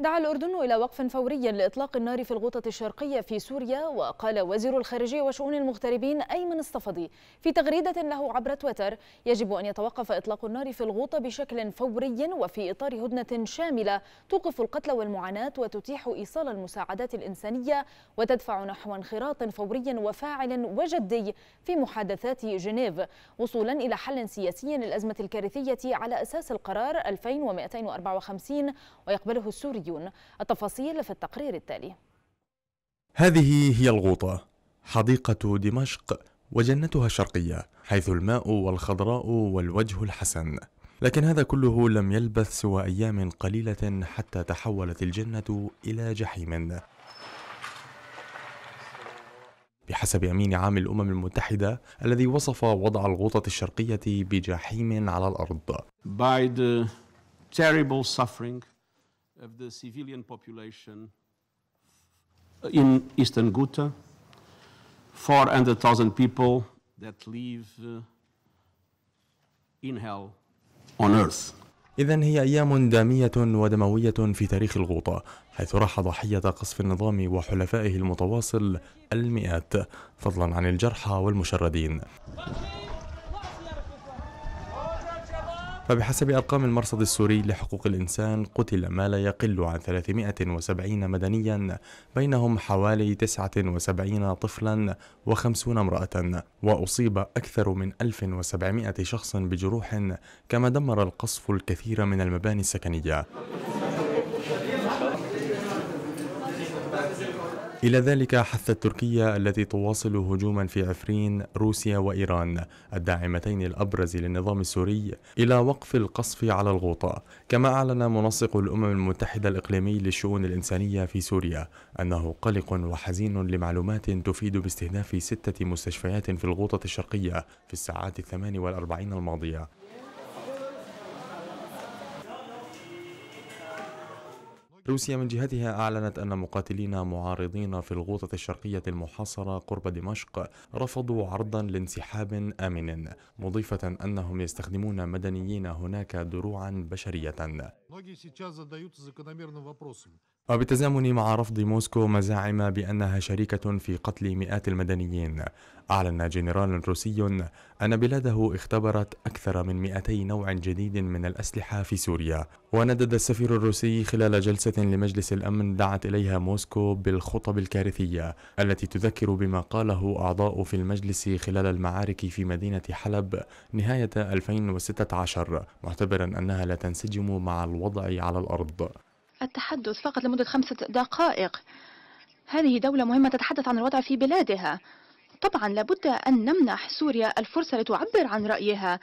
دعا الأردن إلى وقف فوري لإطلاق النار في الغوطة الشرقية في سوريا وقال وزير الخارجية وشؤون المغتربين أيمن الصفدي في تغريدة له عبر تويتر يجب أن يتوقف إطلاق النار في الغوطة بشكل فوري وفي إطار هدنة شاملة توقف القتل والمعاناة وتتيح إيصال المساعدات الإنسانية وتدفع نحو انخراط فوري وفاعل وجدي في محادثات جنيف وصولا إلى حل سياسي للأزمة الكارثية على أساس القرار 2254 ويقبله السوري الرياضيون التفاصيل في التقرير التالي هذه هي الغوطة حديقة دمشق وجنتها الشرقية حيث الماء والخضراء والوجه الحسن لكن هذا كله لم يلبث سوى أيام قليلة حتى تحولت الجنة إلى جحيم بحسب أمين عام الأمم المتحدة الذي وصف وضع الغوطة الشرقية بجحيم على الأرض of the civilian population in eastern Ghouta, 400,000 people that live uh, in hell on earth. إذا هي أيام دامية ودموية في تاريخ الغوطة حيث راح ضحية قصف النظام وحلفائه المتواصل المئات فضلا عن الجرحى والمشردين فبحسب أرقام المرصد السوري لحقوق الإنسان قتل ما لا يقل عن 370 مدنيا بينهم حوالي 79 طفلا و50 امرأة وأصيب أكثر من 1700 شخص بجروح كما دمر القصف الكثير من المباني السكنية إلى ذلك حثت تركيا التي تواصل هجوما في عفرين روسيا وإيران الداعمتين الأبرز للنظام السوري إلى وقف القصف على الغوطة كما أعلن منسق الأمم المتحدة الإقليمي للشؤون الإنسانية في سوريا أنه قلق وحزين لمعلومات تفيد باستهداف ستة مستشفيات في الغوطة الشرقية في الساعات الثمان والأربعين الماضية روسيا من جهتها أعلنت أن مقاتلين معارضين في الغوطة الشرقية المحاصرة قرب دمشق رفضوا عرضا لانسحاب آمن مضيفة أنهم يستخدمون مدنيين هناك دروعا بشرية وبالتزامن مع رفض موسكو مزاعم بأنها شريكة في قتل مئات المدنيين أعلن جنرال روسي أن بلاده اختبرت أكثر من 200 نوع جديد من الأسلحة في سوريا وندد السفير الروسي خلال جلسة لمجلس الأمن دعت إليها موسكو بالخطب الكارثية التي تذكر بما قاله أعضاء في المجلس خلال المعارك في مدينة حلب نهاية 2016 معتبرا أنها لا تنسجم مع الوضع وضعي على الأرض التحدث فقط لمدة خمسة دقائق هذه دولة مهمة تتحدث عن الوضع في بلادها طبعا لابد أن نمنح سوريا الفرصة لتعبر عن رأيها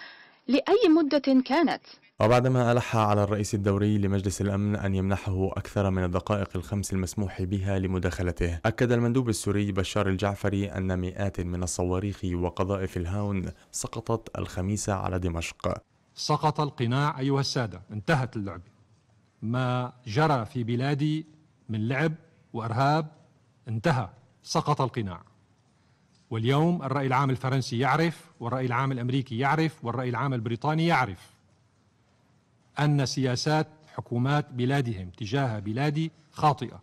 لأي مدة كانت وبعدما ألح على الرئيس الدوري لمجلس الأمن أن يمنحه أكثر من الدقائق الخمس المسموح بها لمداخلته أكد المندوب السوري بشار الجعفري أن مئات من الصواريخ وقذائف الهاون سقطت الخميس على دمشق سقط القناع أيها السادة انتهت اللعبة ما جرى في بلادي من لعب وإرهاب انتهى سقط القناع واليوم الرأي العام الفرنسي يعرف والرأي العام الأمريكي يعرف والرأي العام البريطاني يعرف أن سياسات حكومات بلادهم تجاه بلادي خاطئة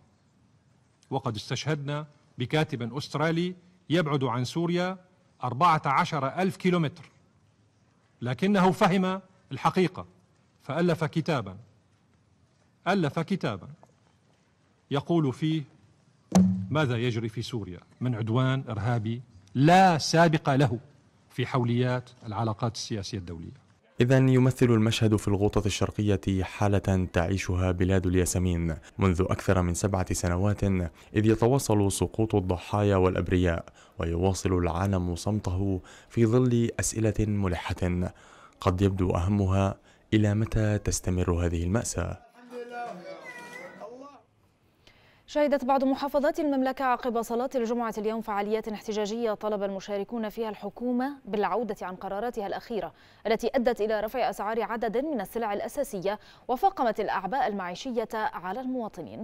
وقد استشهدنا بكاتب أسترالي يبعد عن سوريا 14 ألف كيلومتر لكنه فهم الحقيقة فألف كتابا ألف كتابا يقول فيه ماذا يجري في سوريا من عدوان إرهابي لا سابق له في حوليات العلاقات السياسية الدولية إذا يمثل المشهد في الغوطة الشرقية حالة تعيشها بلاد الياسمين منذ أكثر من سبعة سنوات إذ يتواصل سقوط الضحايا والأبرياء ويواصل العالم صمته في ظل أسئلة ملحة قد يبدو أهمها إلى متى تستمر هذه المأساة شهدت بعض محافظات المملكة عقب صلاة الجمعة اليوم فعاليات احتجاجية طلب المشاركون فيها الحكومة بالعودة عن قراراتها الأخيرة التي أدت إلى رفع أسعار عدد من السلع الأساسية وفاقمت الأعباء المعيشية على المواطنين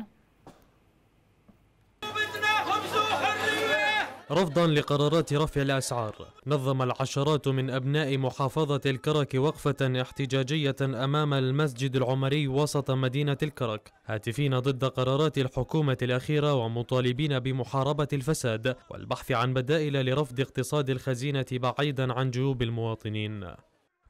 رفضا لقرارات رفع الأسعار نظم العشرات من أبناء محافظة الكرك وقفة احتجاجية أمام المسجد العمري وسط مدينة الكرك هاتفين ضد قرارات الحكومة الأخيرة ومطالبين بمحاربة الفساد والبحث عن بدائل لرفض اقتصاد الخزينة بعيدا عن جيوب المواطنين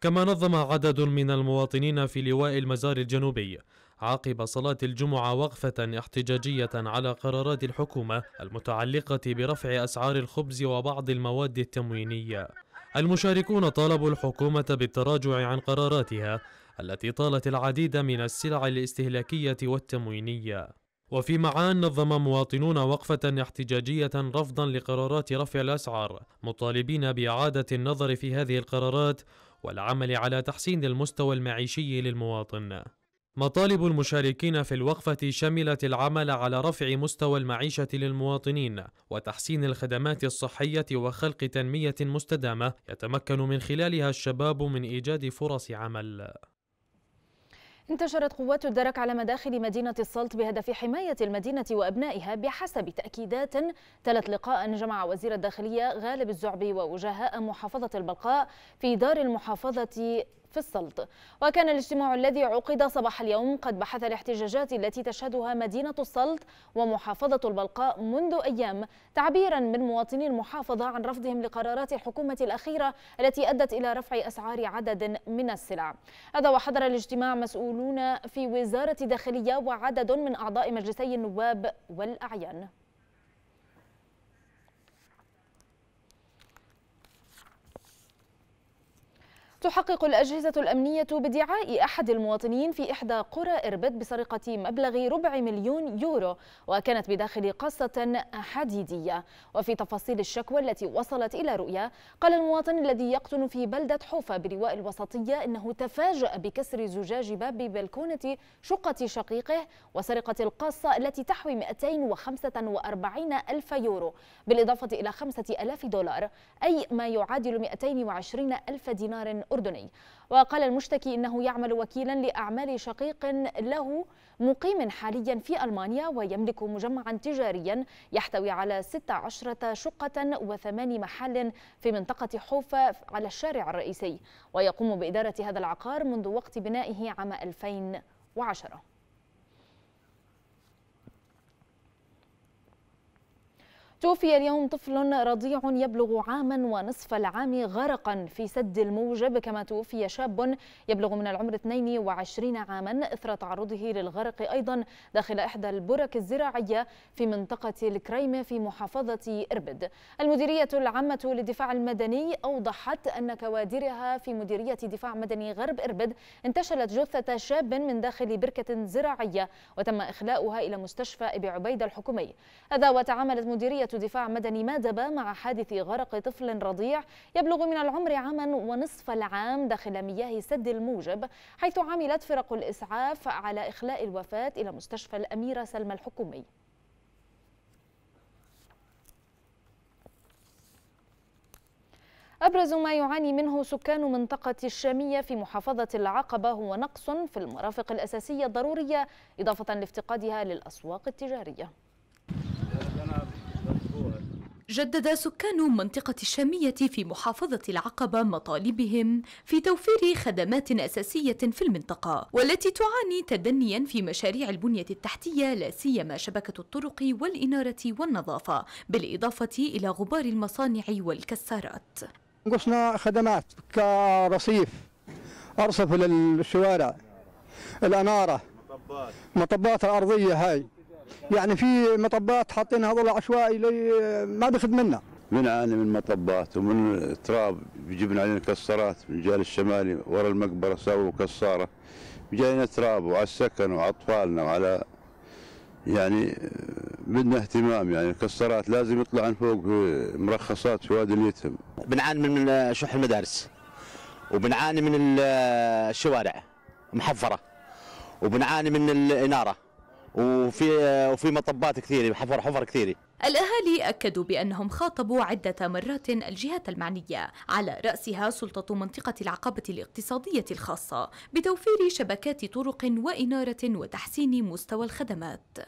كما نظم عدد من المواطنين في لواء المزار الجنوبي عقب صلاة الجمعة وقفة احتجاجية على قرارات الحكومة المتعلقة برفع أسعار الخبز وبعض المواد التموينية المشاركون طالبوا الحكومة بالتراجع عن قراراتها التي طالت العديد من السلع الاستهلاكية والتموينية وفي معان نظم مواطنون وقفة احتجاجية رفضا لقرارات رفع الأسعار مطالبين بإعادة النظر في هذه القرارات والعمل على تحسين المستوى المعيشي للمواطن مطالب المشاركين في الوقفة شملت العمل على رفع مستوى المعيشة للمواطنين وتحسين الخدمات الصحية وخلق تنمية مستدامة يتمكن من خلالها الشباب من إيجاد فرص عمل. انتشرت قوات الدرك على مداخل مدينة السلط بهدف حماية المدينة وأبنائها بحسب تأكيدات تلت لقاء جمع وزير الداخلية غالب الزعبي ووجهاء محافظة البلقاء في دار المحافظة في السلط وكان الاجتماع الذي عقد صباح اليوم قد بحث الاحتجاجات التي تشهدها مدينة السلط ومحافظة البلقاء منذ أيام تعبيرا من مواطني المحافظة عن رفضهم لقرارات الحكومة الأخيرة التي أدت إلى رفع أسعار عدد من السلع هذا وحضر الاجتماع مسؤولون في وزارة داخلية وعدد من أعضاء مجلسي النواب والأعيان تحقق الأجهزة الأمنية بدعاء أحد المواطنين في إحدى قرى إربد بسرقة مبلغ ربع مليون يورو وكانت بداخل قصة حديدية وفي تفاصيل الشكوى التي وصلت إلى رؤيا قال المواطن الذي يقطن في بلدة حوفة بلواء الوسطية أنه تفاجأ بكسر زجاج باب بلكونة شقة شقيقه وسرقة القصة التي تحوي 245 ألف يورو بالإضافة إلى 5000 دولار أي ما يعادل 220 ألف دينار الأردني وقال المشتكي إنه يعمل وكيلا لأعمال شقيق له مقيم حاليا في ألمانيا ويملك مجمعا تجاريا يحتوي على 16 شقة وثمان محل في منطقة حوفة على الشارع الرئيسي ويقوم بإدارة هذا العقار منذ وقت بنائه عام 2010 توفي اليوم طفل رضيع يبلغ عاما ونصف العام غرقا في سد الموجب كما توفي شاب يبلغ من العمر 22 عاما اثر تعرضه للغرق ايضا داخل احدى البرك الزراعيه في منطقه الكريمه في محافظه اربد. المديريه العامه للدفاع المدني اوضحت ان كوادرها في مديريه دفاع مدني غرب اربد انتشلت جثه شاب من داخل بركه زراعيه وتم اخلاؤها الى مستشفى ابي عبيده الحكومي. هذا وتعاملت مديريه دفاع مدني مادبة مع حادث غرق طفل رضيع يبلغ من العمر عاما ونصف العام داخل مياه سد الموجب حيث عملت فرق الإسعاف على إخلاء الوفاة إلى مستشفى الأميرة سلمى الحكومي أبرز ما يعاني منه سكان منطقة الشامية في محافظة العقبة هو نقص في المرافق الأساسية الضرورية إضافة لافتقادها للأسواق التجارية جدد سكان منطقة الشامية في محافظة العقبة مطالبهم في توفير خدمات أساسية في المنطقة والتي تعاني تدنيا في مشاريع البنية التحتية لا سيما شبكة الطرق والإنارة والنظافة بالإضافة إلى غبار المصانع والكسارات نقصنا خدمات كرصيف أرصف للشوارع الأنارة مطبات الأرضية هاي يعني في مطبات حاطين هذول عشوائي ما بيخدم لنا بنعاني من مطبات ومن تراب بيجيبنا علينا كسارات من الجهه الشمالي ورا المقبره سووا كساره بيجينا تراب وعلى السكن وعلى اطفالنا وعلى يعني بدنا اهتمام يعني الكسارات لازم يطلع فوق في مرخصات في وادي اليتم بنعاني من شح المدارس وبنعاني من الشوارع محفره وبنعاني من الاناره وفي وفي مطبات كثيره حفر حفر كثيره الأهالي أكدوا بأنهم خاطبوا عدة مرات الجهات المعنية على رأسها سلطة منطقة العقبة الاقتصادية الخاصة بتوفير شبكات طرق وإنارة وتحسين مستوى الخدمات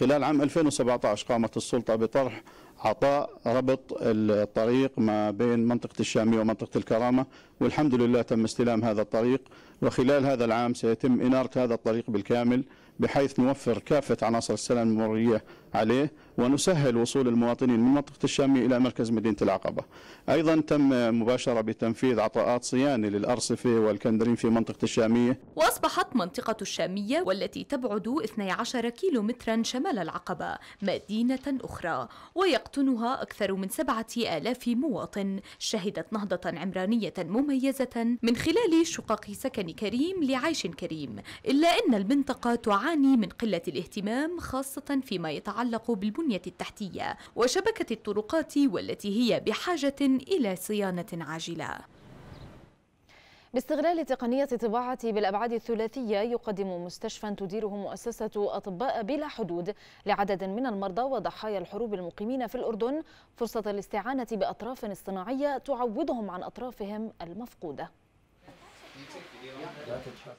خلال عام 2017 قامت السلطة بطرح عطاء ربط الطريق ما بين منطقة الشامية ومنطقة الكرامة والحمد لله تم استلام هذا الطريق وخلال هذا العام سيتم إنارة هذا الطريق بالكامل بحيث نوفر كافة عناصر السلام المرورية عليه ونسهل وصول المواطنين من منطقة الشامية إلى مركز مدينة العقبة أيضا تم مباشرة بتنفيذ عطاءات صيانة للأرصفة والكندرين في منطقة الشامية وأصبحت منطقة الشامية والتي تبعد 12 كيلو مترا شمال العقبة مدينة أخرى ويقطنها أكثر من 7000 مواطن شهدت نهضة عمرانية مميزة من خلال شقق سكن كريم لعيش كريم إلا أن المنطقة تعاني من قلة الاهتمام خاصة فيما يتعلق تتعلق بالبنية التحتية وشبكة الطرقات والتي هي بحاجة إلى صيانة عاجلة باستغلال تقنية الطباعة بالأبعاد الثلاثية يقدم مستشفى تديره مؤسسة أطباء بلا حدود لعدد من المرضى وضحايا الحروب المقيمين في الأردن فرصة الاستعانة بأطراف اصطناعية تعوضهم عن أطرافهم المفقودة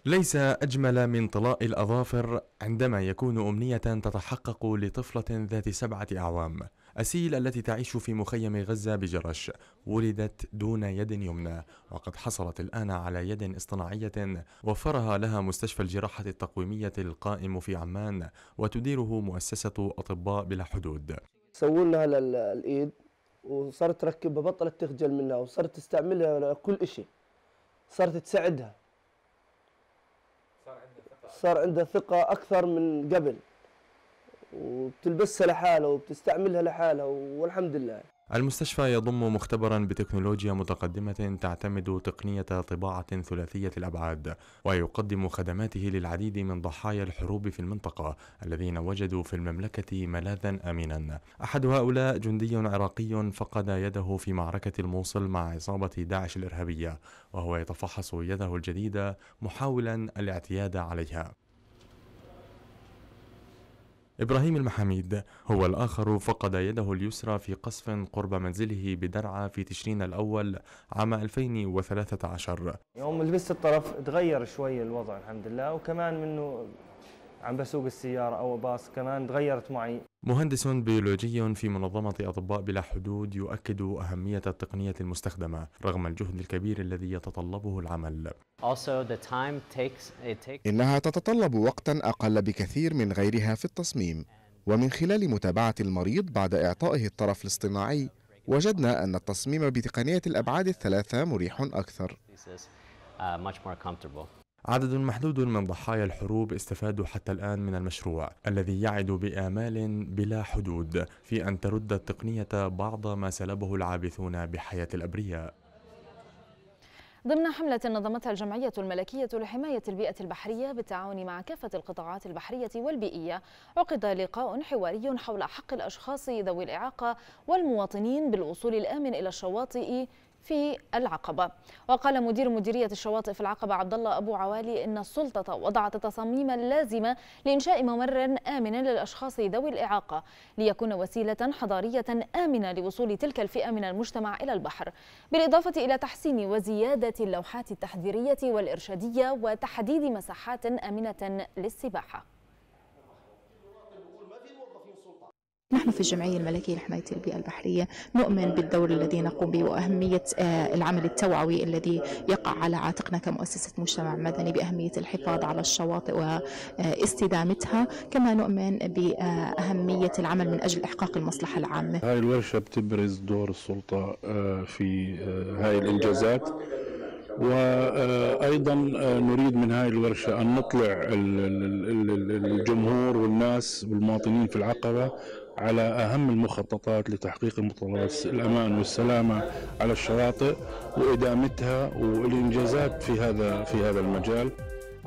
ليس أجمل من طلاء الأظافر عندما يكون أمنية تتحقق لطفلة ذات سبعة أعوام أسيل التي تعيش في مخيم غزة بجرش ولدت دون يد يمنى وقد حصلت الآن على يد اصطناعية وفرها لها مستشفى الجراحة التقويمية القائم في عمان وتديره مؤسسة أطباء بلا حدود سووا لها الإيد وصارت تركبها بطلت تخجل منها وصارت تستعملها كل شيء صارت تساعدها صار عنده ثقة أكثر من قبل وبتلبسها لحالها وبتستعملها لحالها والحمد لله المستشفى يضم مختبرا بتكنولوجيا متقدمة تعتمد تقنية طباعة ثلاثية الأبعاد ويقدم خدماته للعديد من ضحايا الحروب في المنطقة الذين وجدوا في المملكة ملاذا آمنا أحد هؤلاء جندي عراقي فقد يده في معركة الموصل مع عصابة داعش الإرهابية وهو يتفحص يده الجديدة محاولا الاعتياد عليها إبراهيم المحاميد هو الآخر فقد يده اليسرى في قصف قرب منزله بدرعة في تشرين الأول عام 2013 يوم لبست الطرف تغير شوي الوضع الحمد لله وكمان منه عم بسوق السيارة أو باص كمان تغيرت معي مهندس بيولوجي في منظمة أطباء بلا حدود يؤكد أهمية التقنية المستخدمة رغم الجهد الكبير الذي يتطلبه العمل. إنها تتطلب وقتا أقل بكثير من غيرها في التصميم ومن خلال متابعة المريض بعد إعطائه الطرف الاصطناعي وجدنا أن التصميم بتقنية الأبعاد الثلاثة مريح أكثر. عدد محدود من ضحايا الحروب استفادوا حتى الآن من المشروع الذي يعد بآمال بلا حدود في أن ترد التقنية بعض ما سلبه العابثون بحياة الأبرياء ضمن حملة نظمتها الجمعية الملكية لحماية البيئة البحرية بالتعاون مع كافة القطاعات البحرية والبيئية عقد لقاء حواري حول حق الأشخاص ذوي الإعاقة والمواطنين بالوصول الآمن إلى الشواطئ في العقبة وقال مدير مديرية الشواطئ في العقبة عبد الله أبو عوالي إن السلطة وضعت التصاميم اللازمة لإنشاء ممر آمن للأشخاص ذوي الإعاقة ليكون وسيلة حضارية آمنة لوصول تلك الفئة من المجتمع إلى البحر بالإضافة إلى تحسين وزيادة اللوحات التحذيرية والإرشادية وتحديد مساحات آمنة للسباحة نحن في الجمعية الملكية لحماية البيئة البحرية نؤمن بالدور الذي نقوم به وأهمية آه، العمل التوعوي الذي يقع على عاتقنا كمؤسسة مجتمع مدني بأهمية الحفاظ على الشواطئ واستدامتها كما نؤمن بأهمية العمل من أجل إحقاق المصلحة العامة هاي الورشة بتبرز دور السلطة آه، في آه، هاي الإنجازات وايضا نريد من هاي الورشه ان نطلع الجمهور والناس والمواطنين في العقبه على أهم المخططات لتحقيق المطالبات الأمان والسلامة على الشواطئ وإدامتها والإنجازات في هذا في هذا المجال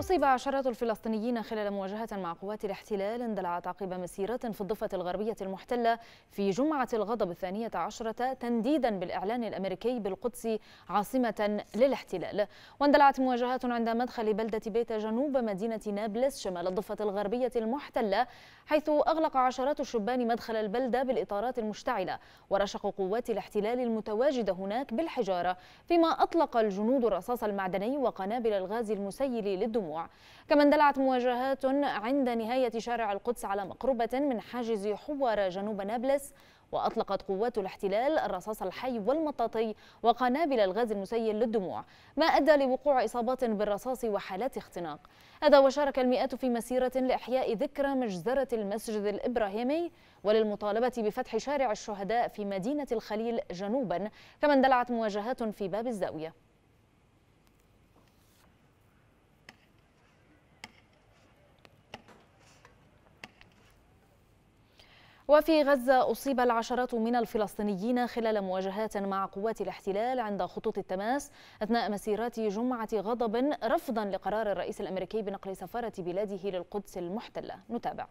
أصيب عشرات الفلسطينيين خلال مواجهة مع قوات الاحتلال اندلعت عقب مسيرة في الضفة الغربية المحتلة في جمعة الغضب الثانية عشرة تنديدا بالإعلان الأمريكي بالقدس عاصمة للاحتلال واندلعت مواجهات عند مدخل بلدة بيت جنوب مدينة نابلس شمال الضفة الغربية المحتلة حيث أغلق عشرات الشبان مدخل البلدة بالإطارات المشتعلة ورشقوا قوات الاحتلال المتواجدة هناك بالحجارة فيما أطلق الجنود الرصاص المعدني وقنابل الغاز المسيل للدموع كما اندلعت مواجهات عند نهاية شارع القدس على مقربة من حاجز حوار جنوب نابلس وأطلقت قوات الاحتلال الرصاص الحي والمطاطي وقنابل الغاز المسيل للدموع ما أدى لوقوع إصابات بالرصاص وحالات اختناق هذا وشارك المئات في مسيرة لإحياء ذكرى مجزرة المسجد الإبراهيمي وللمطالبة بفتح شارع الشهداء في مدينة الخليل جنوبا كما اندلعت مواجهات في باب الزاوية وفي غزة أصيب العشرات من الفلسطينيين خلال مواجهات مع قوات الاحتلال عند خطوط التماس أثناء مسيرات جمعة غضب رفضا لقرار الرئيس الأمريكي بنقل سفارة بلاده للقدس المحتلة نتابع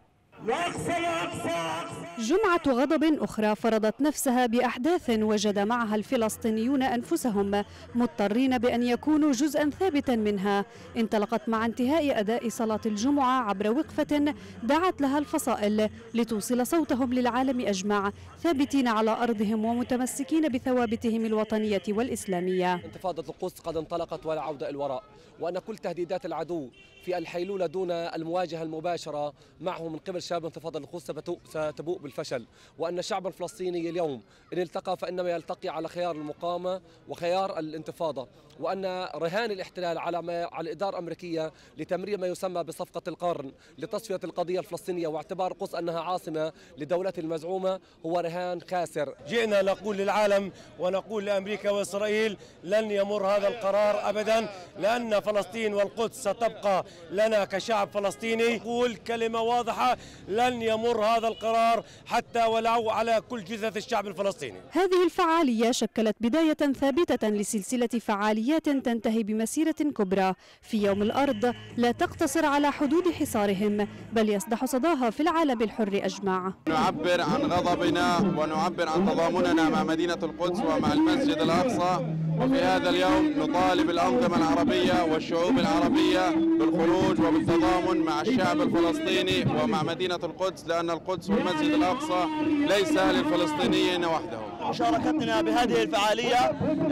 جمعة غضب أخرى فرضت نفسها بأحداث وجد معها الفلسطينيون أنفسهم مضطرين بأن يكونوا جزءا ثابتا منها انطلقت مع انتهاء أداء صلاة الجمعة عبر وقفة دعت لها الفصائل لتوصل صوتهم للعالم أجمع ثابتين على أرضهم ومتمسكين بثوابتهم الوطنية والإسلامية انتفاضة القدس قد انطلقت ولا عودة الوراء وأن كل تهديدات العدو في الحيلولة دون المواجهة المباشرة معه من قبل الشعب انتفاضة القدس ستبوء بالفشل وأن الشعب الفلسطيني اليوم إن التقى فإنما يلتقي على خيار المقاومة وخيار الانتفاضة وأن رهان الاحتلال على ما على الإدارة الأمريكية لتمرير ما يسمى بصفقة القرن لتصفية القضية الفلسطينية واعتبار القدس أنها عاصمة لدولة المزعومة هو رهان خاسر جئنا نقول للعالم ونقول لأمريكا وإسرائيل لن يمر هذا القرار أبدا لأن فلسطين والقدس ستبقى لنا كشعب فلسطيني نقول كلمة واضحة لن يمر هذا القرار حتى ولو على كل جثث الشعب الفلسطيني هذه الفعالية شكلت بداية ثابتة لسلسلة فعاليات تنتهي بمسيرة كبرى في يوم الأرض لا تقتصر على حدود حصارهم بل يصدح صداها في العالم الحر أجمع نعبر عن غضبنا ونعبر عن تضامننا مع مدينة القدس ومع المسجد الأقصى وفي هذا اليوم نطالب الأنظمة العربية والشعوب العربية بالخروج وبالتضامن مع الشعب الفلسطيني ومع مدينة مدينة القدس لأن القدس والمسجد الأقصى ليس للفلسطينيين وحدهم مشاركتنا بهذه الفعالية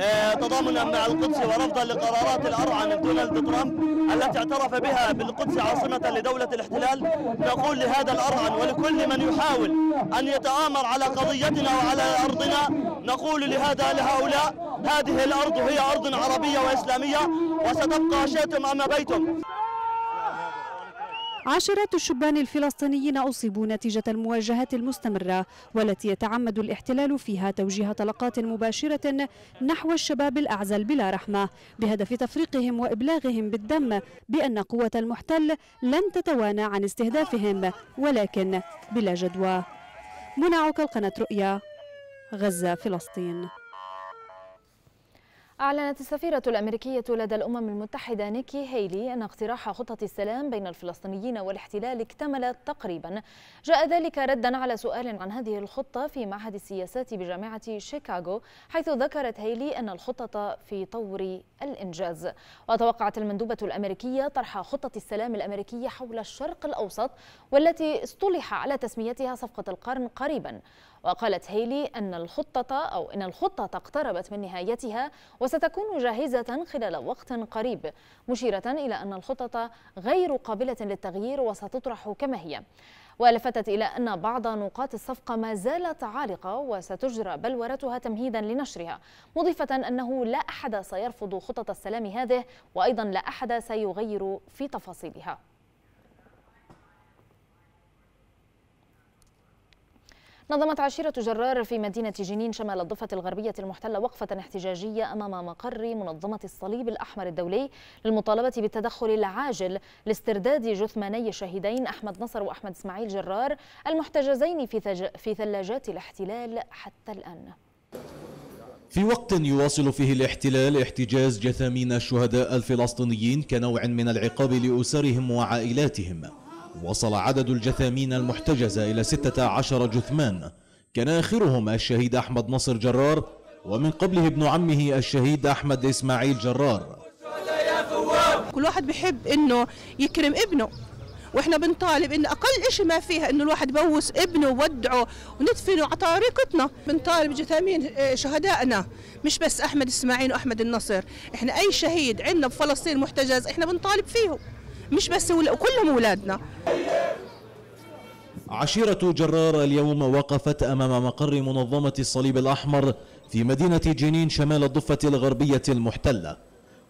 آه، تضامنا مع القدس ورفضا لقرارات الأرعى من دونالد ترامب التي اعترف بها بالقدس عاصمة لدولة الاحتلال نقول لهذا الأرعن ولكل من يحاول أن يتآمر على قضيتنا وعلى أرضنا نقول لهذا لهؤلاء هذه الأرض هي أرض عربية وإسلامية وستبقى شئتم أم بيتم عشرات الشبان الفلسطينيين أصيبوا نتيجة المواجهات المستمرة والتي يتعمد الاحتلال فيها توجيه طلقات مباشرة نحو الشباب الأعزل بلا رحمة بهدف تفريقهم وإبلاغهم بالدم بأن قوة المحتل لن تتوانى عن استهدافهم ولكن بلا جدوى منعك القناة رؤيا غزة فلسطين أعلنت السفيرة الأمريكية لدى الأمم المتحدة نيكي هيلي أن اقتراح خطة السلام بين الفلسطينيين والاحتلال اكتمل تقريبا جاء ذلك ردا على سؤال عن هذه الخطة في معهد السياسات بجامعة شيكاغو حيث ذكرت هيلي أن الخطة في طور الإنجاز وتوقعت المندوبة الأمريكية طرح خطة السلام الأمريكية حول الشرق الأوسط والتي اصطلح على تسميتها صفقة القرن قريبا وقالت هيلي أن الخطة أو أن الخطة اقتربت من نهايتها وستكون جاهزة خلال وقت قريب مشيرة إلى أن الخطة غير قابلة للتغيير وستطرح كما هي ولفتت إلى أن بعض نقاط الصفقة ما زالت عالقة وستجرى بلورتها تمهيدا لنشرها مضيفة أنه لا أحد سيرفض خطط السلام هذه وأيضا لا أحد سيغير في تفاصيلها نظمت عشيرة جرار في مدينة جنين شمال الضفة الغربية المحتلة وقفة احتجاجية أمام مقر منظمة الصليب الأحمر الدولي للمطالبة بالتدخل العاجل لاسترداد جثماني الشهيدين أحمد نصر وأحمد إسماعيل جرار المحتجزين في, ثج... في ثلاجات الاحتلال حتى الآن في وقت يواصل فيه الاحتلال احتجاز جثامين الشهداء الفلسطينيين كنوع من العقاب لأسرهم وعائلاتهم وصل عدد الجثامين المحتجزة إلى 16 جثمان كان آخرهم الشهيد أحمد نصر جرار ومن قبله ابن عمه الشهيد أحمد إسماعيل جرار كل واحد بحب إنه يكرم ابنه واحنا بنطالب ان اقل شيء ما فيها انه الواحد بوس ابنه وودعه وندفنه على طريقتنا بنطالب جثامين آه، شهدائنا مش بس احمد اسماعيل واحمد النصر احنا اي شهيد عندنا بفلسطين محتجز احنا بنطالب فيهم مش بس كلهم اولادنا عشيرة جرار اليوم وقفت أمام مقر منظمة الصليب الأحمر في مدينة جنين شمال الضفة الغربية المحتلة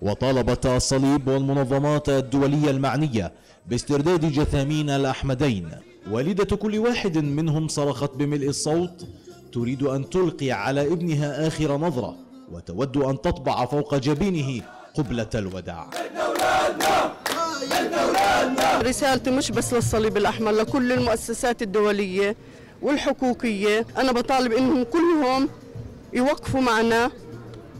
وطالبت الصليب والمنظمات الدولية المعنية باسترداد جثامين الأحمدين والدة كل واحد منهم صرخت بملء الصوت تريد أن تلقي على ابنها آخر نظرة وتود أن تطبع فوق جبينه قبلة الوداع رسالتي مش بس للصليب الأحمر لكل المؤسسات الدولية والحقوقية أنا بطالب إنهم كلهم يوقفوا معنا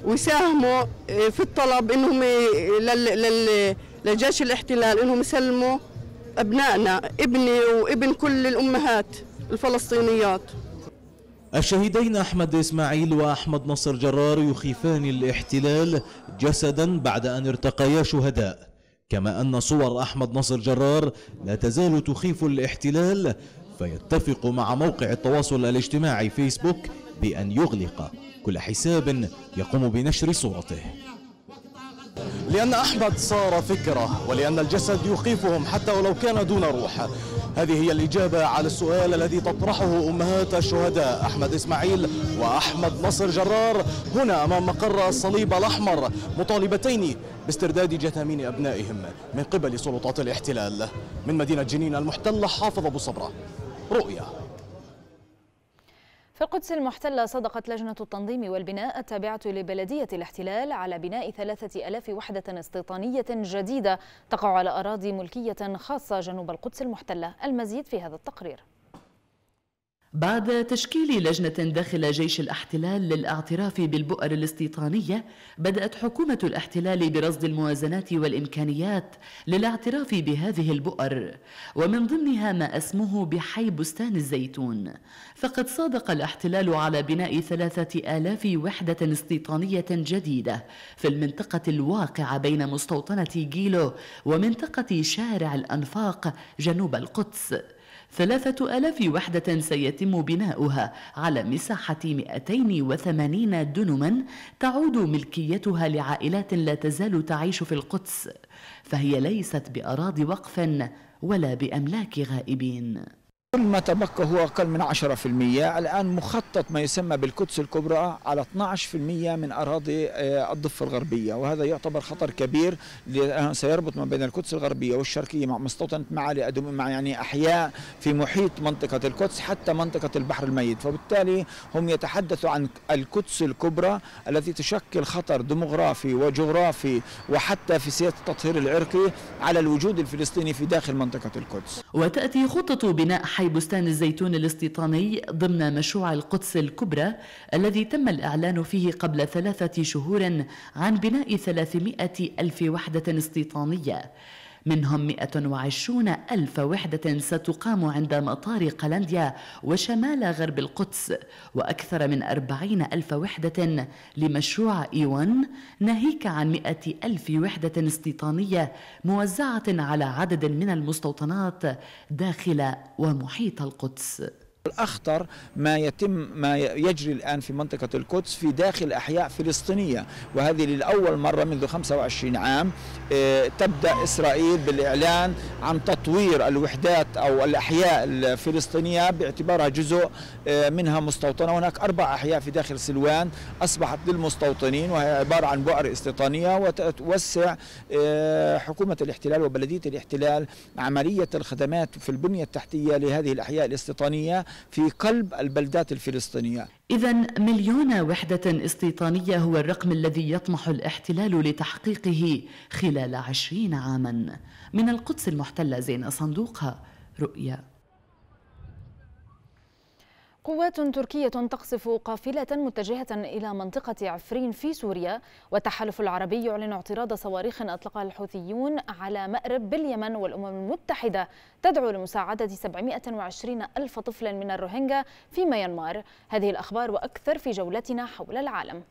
ويساهموا آه، في الطلب إنهم آه، لجيش الاحتلال إنهم يسلموا أبنائنا ابني وابن كل الأمهات الفلسطينيات الشهيدين أحمد إسماعيل وأحمد نصر جرار يخيفان الاحتلال جسدا بعد أن ارتقيا شهداء كما أن صور أحمد ناصر جرار لا تزال تخيف الاحتلال فيتفق مع موقع التواصل الاجتماعي فيسبوك بأن يغلق كل حساب يقوم بنشر صورته لأن أحمد صار فكرة ولأن الجسد يخيفهم حتى ولو كان دون روح هذه هي الإجابة على السؤال الذي تطرحه أمهات الشهداء أحمد إسماعيل وأحمد نصر جرار هنا أمام مقر الصليب الأحمر مطالبتين باسترداد جثامين أبنائهم من قبل سلطات الاحتلال من مدينة جنين المحتلة حافظ أبو صبرة رؤيا في القدس المحتلة صدقت لجنة التنظيم والبناء التابعة لبلدية الاحتلال على بناء ثلاثة ألاف وحدة استيطانية جديدة تقع على أراضي ملكية خاصة جنوب القدس المحتلة المزيد في هذا التقرير بعد تشكيل لجنة داخل جيش الاحتلال للاعتراف بالبؤر الاستيطانية، بدأت حكومة الاحتلال برصد الموازنات والإمكانيات للاعتراف بهذه البؤر، ومن ضمنها ما اسمه بحي بستان الزيتون، فقد صادق الاحتلال على بناء ثلاثة آلاف وحدة استيطانية جديدة في المنطقة الواقعة بين مستوطنة جيلو ومنطقة شارع الأنفاق جنوب القدس. ثلاثة ألاف وحدة سيتم بناؤها على مساحة 280 دنما تعود ملكيتها لعائلات لا تزال تعيش في القدس فهي ليست بأراضي وقف ولا بأملاك غائبين كل ما تبقى هو أقل من 10% الآن مخطط ما يسمى بالقدس الكبرى على 12% من أراضي آه، الضفة الغربية وهذا يعتبر خطر كبير سيربط ما بين القدس الغربية والشرقية مع مستوطنة معالي مع يعني أحياء في محيط منطقة القدس حتى منطقة البحر الميت فبالتالي هم يتحدثوا عن القدس الكبرى التي تشكل خطر ديموغرافي وجغرافي وحتى في سياسة التطهير العرقي على الوجود الفلسطيني في داخل منطقة القدس وتأتي خطة بناء حي حي بستان الزيتون الاستيطاني ضمن مشروع القدس الكبرى الذي تم الإعلان فيه قبل ثلاثة شهور عن بناء 300 ألف وحدة استيطانية منهم 120 ألف وحدة ستقام عند مطار قلنديا وشمال غرب القدس وأكثر من 40 ألف وحدة لمشروع إيوان ناهيك عن 100 ألف وحدة استيطانية موزعة على عدد من المستوطنات داخل ومحيط القدس الأخطر ما يتم ما يجري الآن في منطقة القدس في داخل أحياء فلسطينية وهذه لأول مرة منذ 25 عام آه، تبدأ إسرائيل بالإعلان عن تطوير الوحدات أو الأحياء الفلسطينية باعتبارها جزء آه، منها مستوطنة هناك أربع أحياء في داخل سلوان أصبحت للمستوطنين وهي عبارة عن بؤر استيطانية وتوسع آه، حكومة الاحتلال وبلدية الاحتلال عملية الخدمات في البنية التحتية لهذه الأحياء الاستيطانية في قلب البلدات الفلسطينية إذا مليون وحدة استيطانية هو الرقم الذي يطمح الاحتلال لتحقيقه خلال عشرين عاما من القدس المحتلة زين صندوقها رؤيا قوات تركية تقصف قافلة متجهة إلى منطقة عفرين في سوريا والتحالف العربي يعلن اعتراض صواريخ أطلقها الحوثيون على مأرب باليمن والأمم المتحدة تدعو لمساعدة 720 ألف طفل من الروهينجا في ميانمار هذه الأخبار وأكثر في جولتنا حول العالم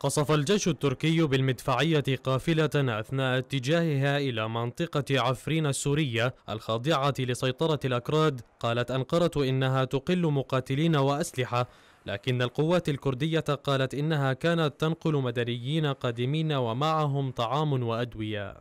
قصف الجيش التركي بالمدفعية قافلة أثناء اتجاهها إلى منطقة عفرين السورية الخاضعة لسيطرة الأكراد قالت أنقرة إنها تقل مقاتلين وأسلحة لكن القوات الكردية قالت إنها كانت تنقل مدنيين قادمين ومعهم طعام وأدوية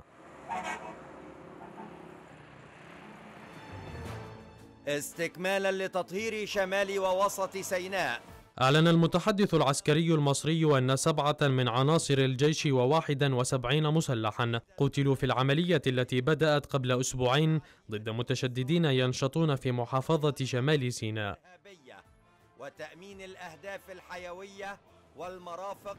استكمالا لتطهير شمال ووسط سيناء أعلن المتحدث العسكري المصري أن سبعة من عناصر الجيش وواحدا وسبعين مسلحا قتلوا في العملية التي بدأت قبل أسبوعين ضد متشددين ينشطون في محافظة شمال سيناء وتأمين الأهداف الحيوية والمرافق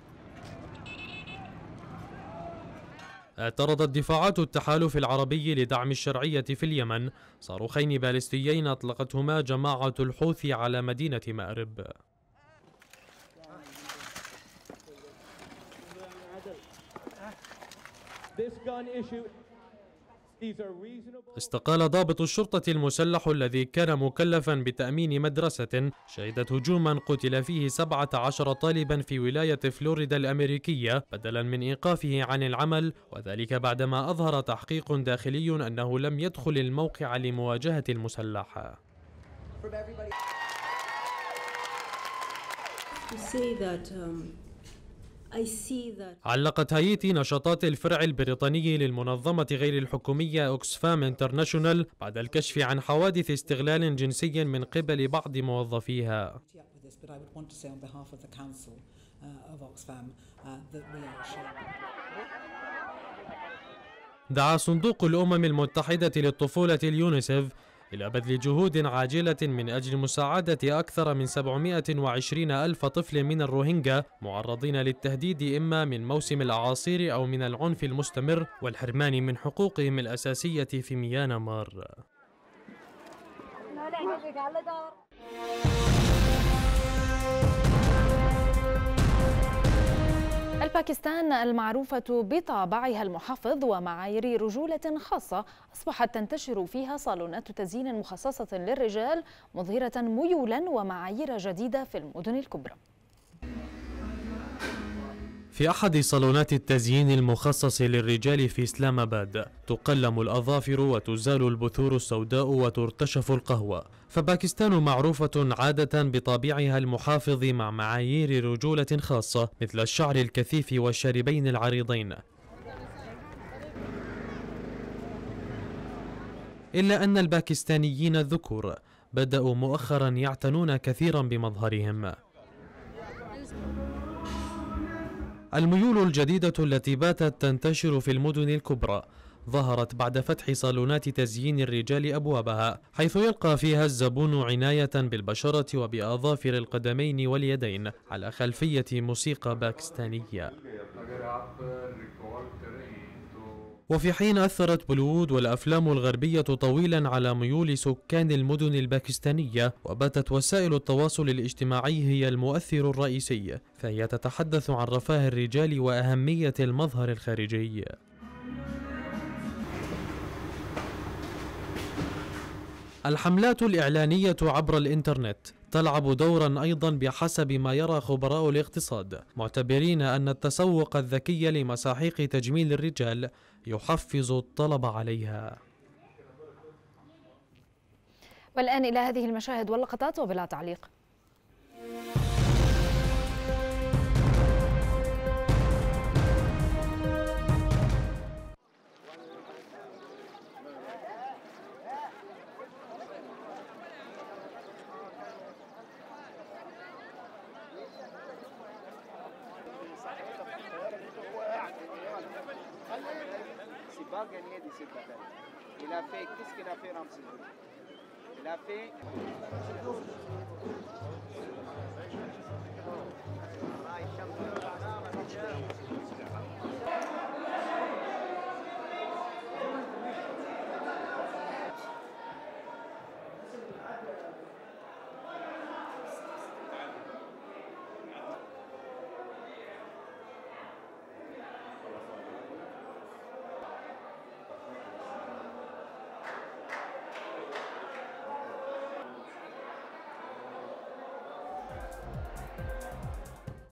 اعترضت دفاعات التحالف العربي لدعم الشرعية في اليمن صاروخين باليستيين أطلقتهما جماعة الحوثي على مدينة مأرب استقال ضابط الشرطة المسلح الذي كان مكلفا بتأمين مدرسة شهدت هجوما قتل فيه 17 طالبا في ولاية فلوريدا الأمريكية بدلا من إيقافه عن العمل وذلك بعدما أظهر تحقيق داخلي أنه لم يدخل الموقع لمواجهة المسلحة To say that um, علقت هايتي نشاطات الفرع البريطاني للمنظمة غير الحكومية أوكسفام انترناشونال بعد الكشف عن حوادث استغلال جنسي من قبل بعض موظفيها uh, uh, دعا صندوق الأمم المتحدة للطفولة اليونيسف إلى بذل جهود عاجلة من أجل مساعدة أكثر من 720 ألف طفل من الروهينجا معرضين للتهديد إما من موسم الأعاصير أو من العنف المستمر والحرمان من حقوقهم الأساسية في ميانمار. باكستان المعروفة بطابعها المحافظ ومعايير رجولة خاصة أصبحت تنتشر فيها صالونات تزيين مخصصة للرجال مظهرة ميولا ومعايير جديدة في المدن الكبرى في أحد صالونات التزيين المخصص للرجال في إسلام أباد تقلم الأظافر وتزال البثور السوداء وترتشف القهوة فباكستان معروفة عادة بطابعها المحافظ مع معايير رجولة خاصة مثل الشعر الكثيف والشاربين العريضين إلا أن الباكستانيين الذكور بدأوا مؤخرا يعتنون كثيرا بمظهرهم الميول الجديدة التي باتت تنتشر في المدن الكبرى ظهرت بعد فتح صالونات تزيين الرجال أبوابها حيث يلقى فيها الزبون عناية بالبشرة وبأظافر القدمين واليدين على خلفية موسيقى باكستانية وفي حين أثرت بوليوود والأفلام الغربية طويلا على ميول سكان المدن الباكستانية وباتت وسائل التواصل الاجتماعي هي المؤثر الرئيسي فهي تتحدث عن رفاه الرجال وأهمية المظهر الخارجي الحملات الإعلانية عبر الإنترنت تلعب دورا ايضا بحسب ما يرى خبراء الاقتصاد معتبرين ان التسوق الذكي لمساحيق تجميل الرجال يحفز الطلب عليها والآن إلى هذه المشاهد واللقطات وبلا تعليق va gagner de cette bataille. Il a fait, qu'est-ce qu'il a fait Ramsey Il a fait...